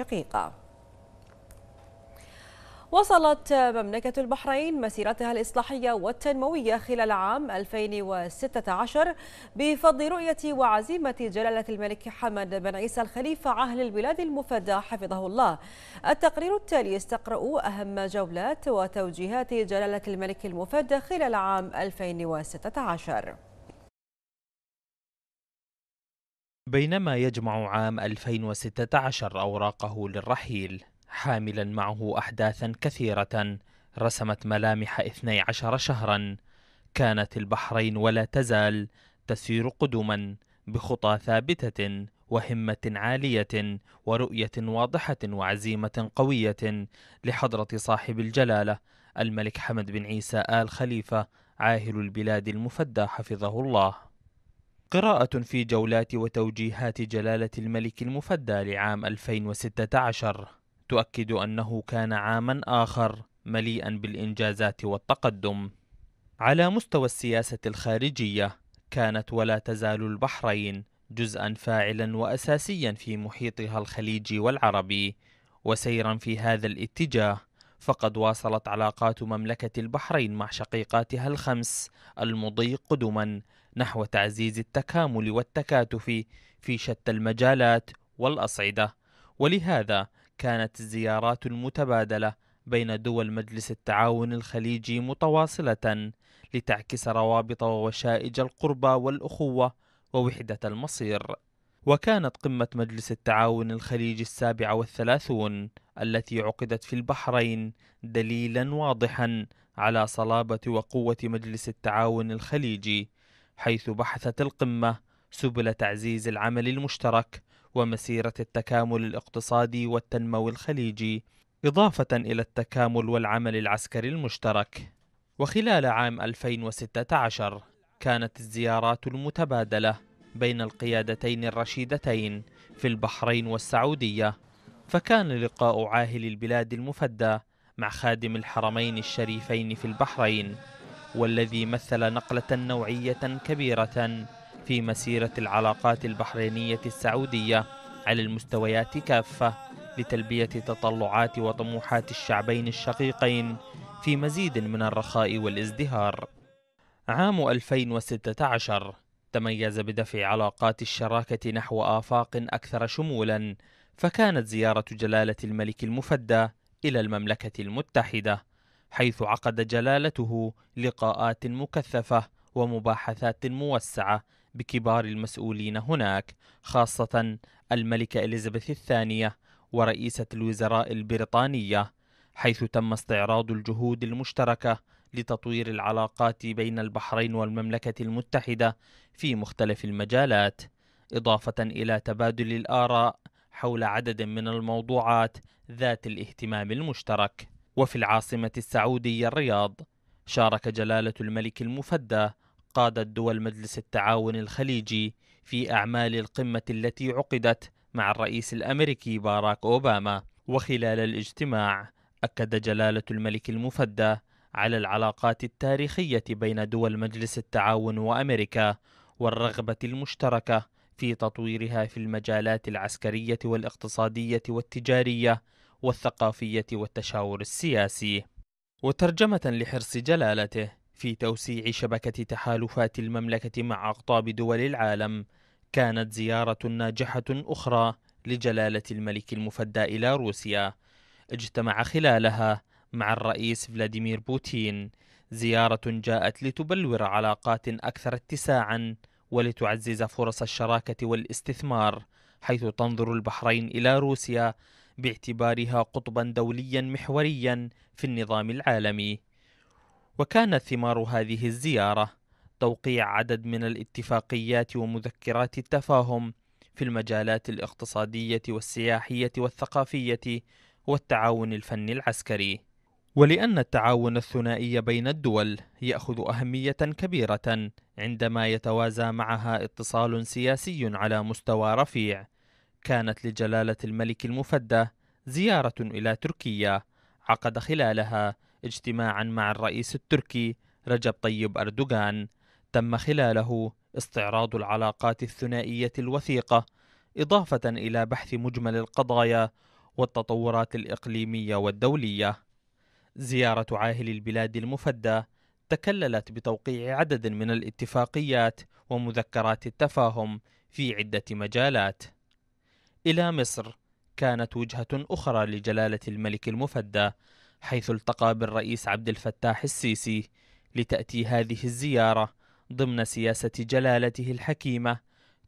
دقيقة وصلت مملكة البحرين مسيرتها الإصلاحية والتنموية خلال عام 2016 بفضل رؤية وعزيمة جلالة الملك حمد بن عيسى الخليفة عهل البلاد المفدى حفظه الله التقرير التالي يستقرأ أهم جولات وتوجيهات جلالة الملك المفدى خلال عام 2016 بينما يجمع عام 2016 أوراقه للرحيل حاملا معه أحداثا كثيرة رسمت ملامح 12 شهرا كانت البحرين ولا تزال تسير قدما بخطى ثابتة وهمة عالية ورؤية واضحة وعزيمة قوية لحضرة صاحب الجلالة الملك حمد بن عيسى آل خليفة عاهل البلاد المفدى حفظه الله قراءة في جولات وتوجيهات جلالة الملك المفدى لعام 2016 تؤكد أنه كان عاما آخر مليئا بالإنجازات والتقدم. على مستوى السياسة الخارجية كانت ولا تزال البحرين جزءا فاعلا وأساسيا في محيطها الخليجي والعربي وسيرا في هذا الاتجاه فقد واصلت علاقات مملكة البحرين مع شقيقاتها الخمس المضي قدما نحو تعزيز التكامل والتكاتف في شتى المجالات والأصعدة ولهذا كانت الزيارات المتبادلة بين دول مجلس التعاون الخليجي متواصلة لتعكس روابط ووشائج القربة والأخوة ووحدة المصير وكانت قمة مجلس التعاون الخليجي السابعة والثلاثون التي عقدت في البحرين دليلا واضحا على صلابة وقوة مجلس التعاون الخليجي حيث بحثت القمة سبل تعزيز العمل المشترك ومسيرة التكامل الاقتصادي والتنموي الخليجي إضافة إلى التكامل والعمل العسكري المشترك وخلال عام 2016 كانت الزيارات المتبادلة بين القيادتين الرشيدتين في البحرين والسعودية فكان لقاء عاهل البلاد المفدى مع خادم الحرمين الشريفين في البحرين والذي مثل نقلة نوعية كبيرة في مسيرة العلاقات البحرينية السعودية على المستويات كافة لتلبية تطلعات وطموحات الشعبين الشقيقين في مزيد من الرخاء والازدهار. عام 2016 تميز بدفع علاقات الشراكة نحو آفاق أكثر شمولا، فكانت زيارة جلالة الملك المفدى إلى المملكة المتحدة حيث عقد جلالته لقاءات مكثفة ومباحثات موسعة بكبار المسؤولين هناك خاصة الملكة إليزابيث الثانية ورئيسة الوزراء البريطانية حيث تم استعراض الجهود المشتركة لتطوير العلاقات بين البحرين والمملكة المتحدة في مختلف المجالات إضافة إلى تبادل الآراء حول عدد من الموضوعات ذات الاهتمام المشترك وفي العاصمة السعودية الرياض شارك جلالة الملك المفدى قادة دول مجلس التعاون الخليجي في أعمال القمة التي عقدت مع الرئيس الأمريكي باراك أوباما وخلال الاجتماع أكد جلالة الملك المفدى على العلاقات التاريخية بين دول مجلس التعاون وأمريكا والرغبة المشتركة في تطويرها في المجالات العسكرية والاقتصادية والتجارية والثقافية والتشاور السياسي وترجمة لحرص جلالته في توسيع شبكة تحالفات المملكة مع أقطاب دول العالم كانت زيارة ناجحة أخرى لجلالة الملك المفدى إلى روسيا اجتمع خلالها مع الرئيس فلاديمير بوتين زيارة جاءت لتبلور علاقات أكثر اتساعا ولتعزز فرص الشراكة والاستثمار حيث تنظر البحرين إلى روسيا باعتبارها قطبا دوليا محوريا في النظام العالمي وكان ثمار هذه الزيارة توقيع عدد من الاتفاقيات ومذكرات التفاهم في المجالات الاقتصادية والسياحية والثقافية والتعاون الفني العسكري ولأن التعاون الثنائي بين الدول يأخذ أهمية كبيرة عندما يتوازى معها اتصال سياسي على مستوى رفيع كانت لجلالة الملك المفدى زيارة إلى تركيا عقد خلالها اجتماعا مع الرئيس التركي رجب طيب أردوغان تم خلاله استعراض العلاقات الثنائية الوثيقة إضافة إلى بحث مجمل القضايا والتطورات الإقليمية والدولية زيارة عاهل البلاد المفدى تكللت بتوقيع عدد من الاتفاقيات ومذكرات التفاهم في عدة مجالات إلى مصر كانت وجهة أخرى لجلالة الملك المفدى حيث التقى بالرئيس عبد الفتاح السيسي لتأتي هذه الزيارة ضمن سياسة جلالته الحكيمة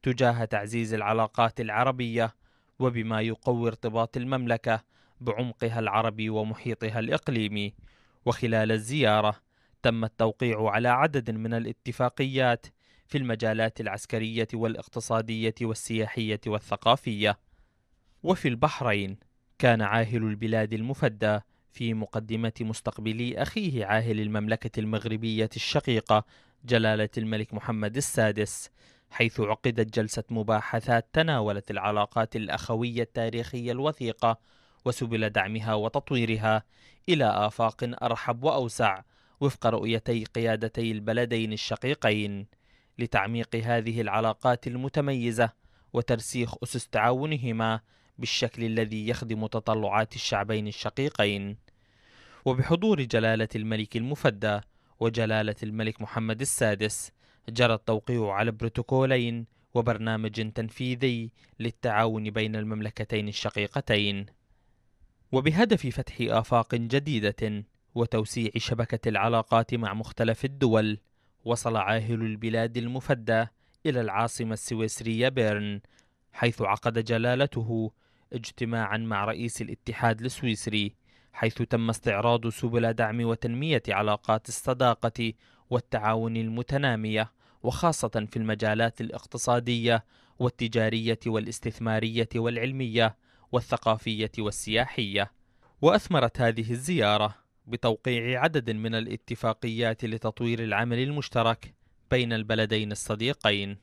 تجاه تعزيز العلاقات العربية وبما يقوي ارتباط المملكة بعمقها العربي ومحيطها الإقليمي وخلال الزيارة تم التوقيع على عدد من الاتفاقيات في المجالات العسكرية والاقتصادية والسياحية والثقافية وفي البحرين كان عاهل البلاد المفدى في مقدمة مستقبلي أخيه عاهل المملكة المغربية الشقيقة جلالة الملك محمد السادس حيث عقدت جلسة مباحثات تناولت العلاقات الأخوية التاريخية الوثيقة وسبل دعمها وتطويرها إلى آفاق أرحب وأوسع وفق رؤيتي قيادتي البلدين الشقيقين لتعميق هذه العلاقات المتميزة وترسيخ أسس تعاونهما بالشكل الذي يخدم تطلعات الشعبين الشقيقين وبحضور جلالة الملك المفدى وجلالة الملك محمد السادس جرى التوقيع على بروتوكولين وبرنامج تنفيذي للتعاون بين المملكتين الشقيقتين وبهدف فتح آفاق جديدة وتوسيع شبكة العلاقات مع مختلف الدول وصل عاهل البلاد المفدى إلى العاصمة السويسرية بيرن حيث عقد جلالته اجتماعا مع رئيس الاتحاد السويسري حيث تم استعراض سبل دعم وتنمية علاقات الصداقة والتعاون المتنامية وخاصة في المجالات الاقتصادية والتجارية والاستثمارية والعلمية والثقافية والسياحية وأثمرت هذه الزيارة بتوقيع عدد من الاتفاقيات لتطوير العمل المشترك بين البلدين الصديقين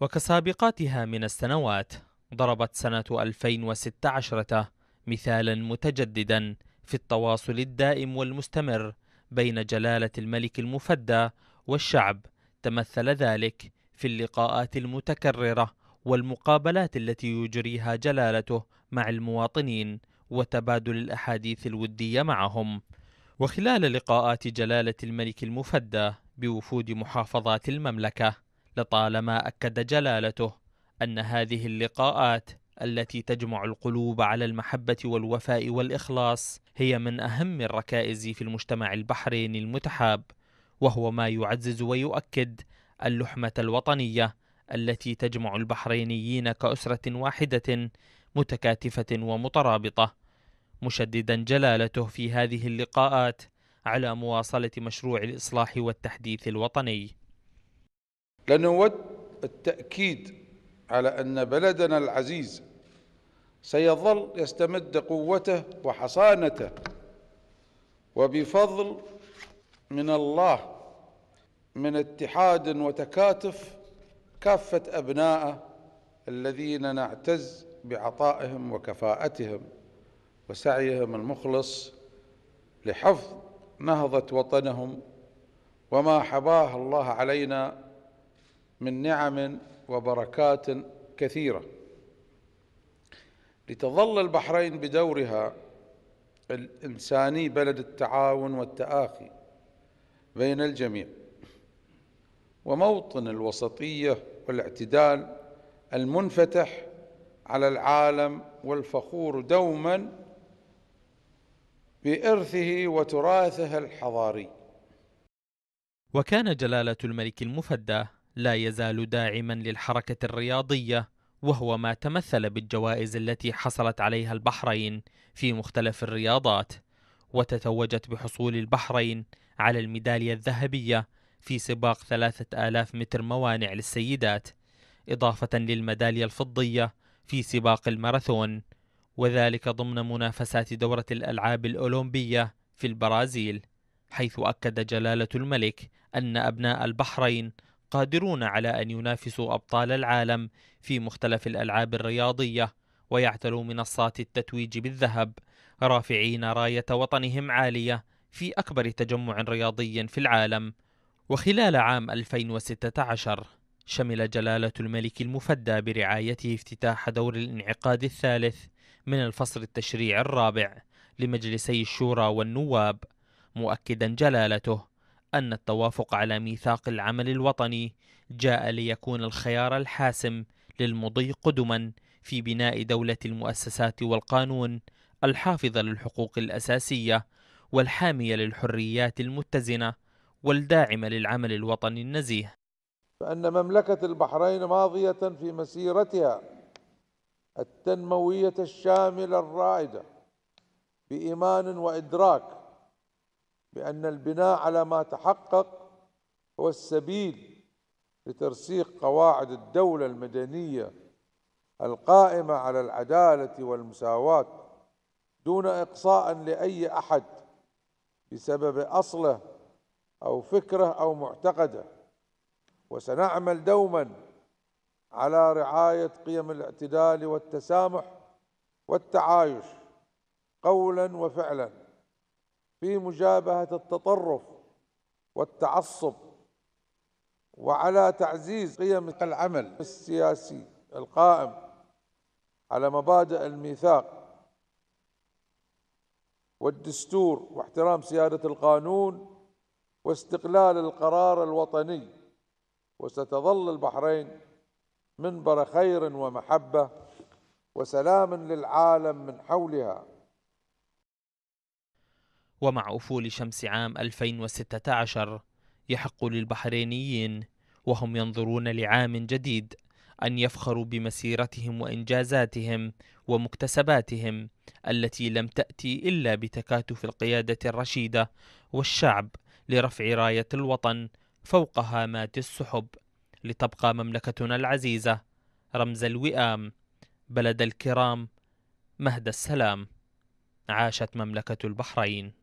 وكسابقاتها من السنوات ضربت سنة 2016 مثالا متجددا في التواصل الدائم والمستمر بين جلالة الملك المفدى والشعب تمثل ذلك في اللقاءات المتكررة والمقابلات التي يجريها جلالته مع المواطنين وتبادل الأحاديث الودية معهم وخلال لقاءات جلالة الملك المفدى بوفود محافظات المملكة لطالما أكد جلالته ان هذه اللقاءات التي تجمع القلوب على المحبه والوفاء والاخلاص هي من اهم الركائز في المجتمع البحريني المتحاب وهو ما يعزز ويؤكد اللحمه الوطنيه التي تجمع البحرينيين كاسره واحده متكاتفه ومترابطه مشددا جلالته في هذه اللقاءات على مواصله مشروع الاصلاح والتحديث الوطني لنود التاكيد على أن بلدنا العزيز سيظل يستمد قوته وحصانته وبفضل من الله من اتحاد وتكاتف كافة أبناءه الذين نعتز بعطائهم وكفاءتهم وسعيهم المخلص لحفظ نهضة وطنهم وما حباه الله علينا من نعم وبركات كثيرة لتظل البحرين بدورها الإنساني بلد التعاون والتآخي بين الجميع وموطن الوسطية والاعتدال المنفتح على العالم والفخور دوما بإرثه وتراثه الحضاري وكان جلالة الملك المفدى لا يزال داعما للحركة الرياضية وهو ما تمثل بالجوائز التي حصلت عليها البحرين في مختلف الرياضات وتتوجت بحصول البحرين على الميدالية الذهبية في سباق 3000 متر موانع للسيدات إضافة للميدالية الفضية في سباق الماراثون وذلك ضمن منافسات دورة الألعاب الأولمبية في البرازيل حيث أكد جلالة الملك أن أبناء البحرين قادرون على أن ينافسوا أبطال العالم في مختلف الألعاب الرياضية ويعتلوا منصات التتويج بالذهب رافعين راية وطنهم عالية في أكبر تجمع رياضي في العالم وخلال عام 2016 شمل جلالة الملك المفدى برعايته افتتاح دور الانعقاد الثالث من الفصل التشريع الرابع لمجلسي الشورى والنواب مؤكدا جلالته أن التوافق على ميثاق العمل الوطني جاء ليكون الخيار الحاسم للمضي قدما في بناء دولة المؤسسات والقانون الحافظة للحقوق الأساسية والحامية للحريات المتزنة والداعمة للعمل الوطني النزيه. فأن مملكة البحرين ماضية في مسيرتها التنموية الشاملة الرائدة بإيمان وإدراك بأن البناء على ما تحقق هو السبيل لترسيخ قواعد الدولة المدنية القائمة على العدالة والمساواة دون إقصاء لأي أحد بسبب أصله أو فكره أو معتقده وسنعمل دوما على رعاية قيم الاعتدال والتسامح والتعايش قولا وفعلا في مجابهة التطرف والتعصب وعلى تعزيز قيم العمل السياسي القائم على مبادئ الميثاق والدستور واحترام سيادة القانون واستقلال القرار الوطني وستظل البحرين منبر خير ومحبة وسلام للعالم من حولها ومع أفول شمس عام 2016 يحق للبحرينيين وهم ينظرون لعام جديد أن يفخروا بمسيرتهم وإنجازاتهم ومكتسباتهم التي لم تأتي إلا بتكاتف القيادة الرشيدة والشعب لرفع راية الوطن فوق هامات السحب لتبقى مملكتنا العزيزة رمز الوئام بلد الكرام مهد السلام عاشت مملكة البحرين